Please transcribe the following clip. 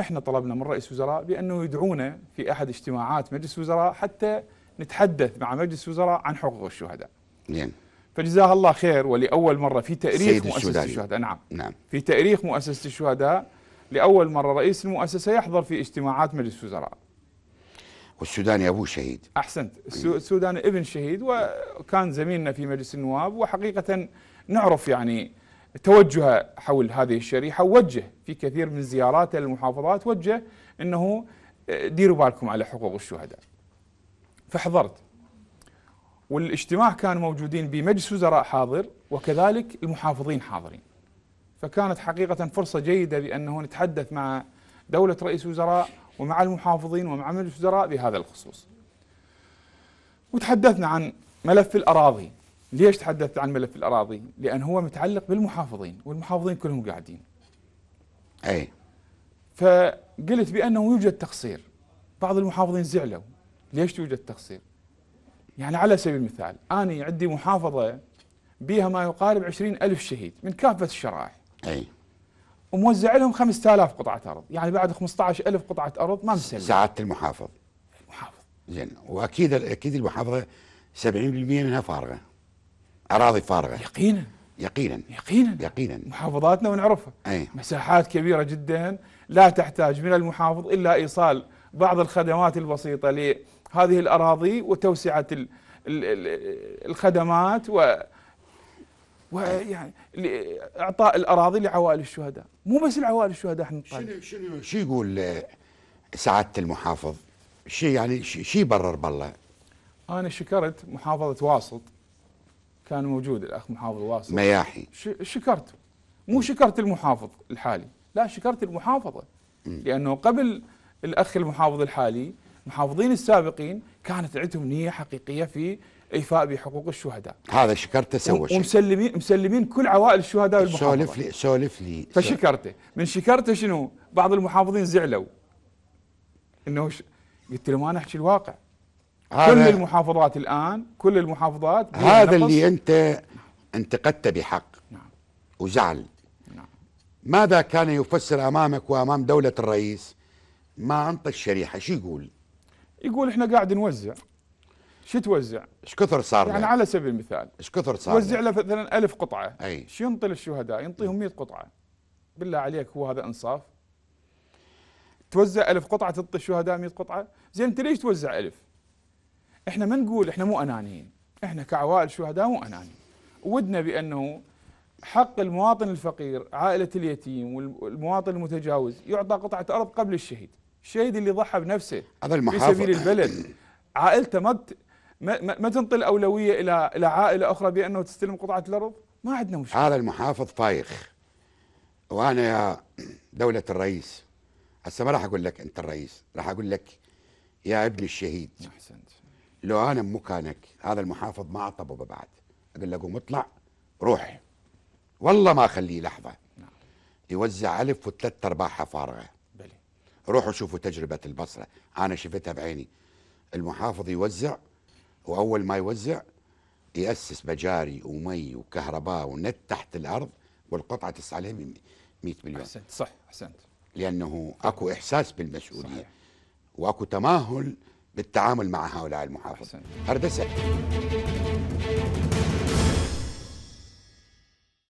احنا طلبنا من رئيس وزراء بانه يدعونا في احد اجتماعات مجلس الوزراء حتى نتحدث مع مجلس الوزراء عن حقوق الشهداء. نعم. فجزاه الله خير ولاول مره في تاريخ مؤسسه الشهداء. الشهداء نعم نعم في تاريخ مؤسسه الشهداء لاول مره رئيس المؤسسه يحضر في اجتماعات مجلس الوزراء. والسوداني ابوه شهيد. احسنت، إيه. السوداني ابن شهيد وكان زميلنا في مجلس النواب وحقيقه نعرف يعني توجه حول هذه الشريحة وجه في كثير من زياراته للمحافظات وجه أنه آه، ديروا بالكم على حقوق الشهداء فحضرت والاجتماع كان موجودين بمجلس وزراء حاضر وكذلك المحافظين حاضرين فكانت حقيقة فرصة جيدة بأنه نتحدث مع دولة رئيس وزراء ومع المحافظين ومع مجلس الوزراء بهذا الخصوص وتحدثنا عن ملف الأراضي ليش تحدثت عن ملف الأراضي؟ لأن هو متعلق بالمحافظين والمحافظين كلهم قاعدين أي فقلت بأنه يوجد تقصير بعض المحافظين زعلوا ليش توجد تقصير؟ يعني على سبيل المثال أنا عندي محافظة بها ما يقارب عشرين ألف شهيد من كافة الشرائح أي وموزع لهم 5000 قطعة أرض يعني بعد 15000 قطعة أرض ما مسلم سعادة المحافظ المحافظ زين وأكيد أكيد المحافظة 70% منها فارغة اراضي فارغه يقينا يقينا يقينا يقينا محافظاتنا ونعرفها أي. مساحات كبيره جدا لا تحتاج من المحافظ الا ايصال بعض الخدمات البسيطه لهذه الاراضي وتوسعه الخدمات و ويعني اعطاء الاراضي لعوائل الشهداء مو بس لعوائل الشهداء احنا شنو شنو شو يقول سعاده المحافظ شي يعني شي يبرر بالله انا شكرت محافظه واسط كان موجود الاخ محافظ واصل مياحي شكرت مو شكرت المحافظ الحالي لا شكرت المحافظه لانه قبل الاخ المحافظ الحالي المحافظين السابقين كانت عندهم نيه حقيقيه في ايفاء بحقوق الشهداء هذا شكرته سوى شيء ومسلمين مسلمين كل عوائل الشهداء والمحافظه سولف لي سولف لي فشكرته من شكرته شنو بعض المحافظين زعلوا انه ش... قلت له ما نحكي الواقع كل المحافظات الآن كل المحافظات هذا اللي أنت انتقدته بحق نعم. وزعل نعم. ماذا كان يفسر أمامك وأمام دولة الرئيس ما أنطى الشريحة شو يقول يقول إحنا قاعد نوزع شو توزع؟ ايش كثر صار يعني على سبيل المثال ايش كثر صار وزع له مثلا ألف قطعة أي شو ينطي للشهداء؟ ينطيهم 100 قطعة بالله عليك هو هذا إنصاف؟ توزع ألف قطعة تعطي الشهداء 100 قطعة؟ زين أنت ليش توزع ألف؟ احنا ما نقول احنا مو انانيين احنا كعوائل شهداء مو انانيين ودنا بانه حق المواطن الفقير عائلة اليتيم والمواطن المتجاوز يعطى قطعة أرض قبل الشهيد الشهيد اللي ضحى بنفسه في سبيل البلد عائلته ما ما تنطي الأولوية إلى إلى عائلة أخرى بأنه تستلم قطعة الأرض ما عندنا مشكلة هذا المحافظ فايخ وأنا يا دولة الرئيس هسه ما راح أقول لك أنت الرئيس راح أقول لك يا ابن الشهيد أحسنت لو انا مكانك هذا المحافظ ما اطبه بعد اقول له قوم اطلع روح والله ما اخليه لحظه نعم. يوزع الف وثلاث ارباعها فارغه بلي. روحوا شوفوا تجربه البصره انا شفتها بعيني المحافظ يوزع واول ما يوزع ياسس مجاري ومي وكهرباء ونت تحت الارض والقطعه تسعى لها 100 مليون احسنت صح احسنت لانه اكو احساس بالمسؤوليه صحيح. واكو تماهل بالتعامل مع هؤلاء المحافظين هردسة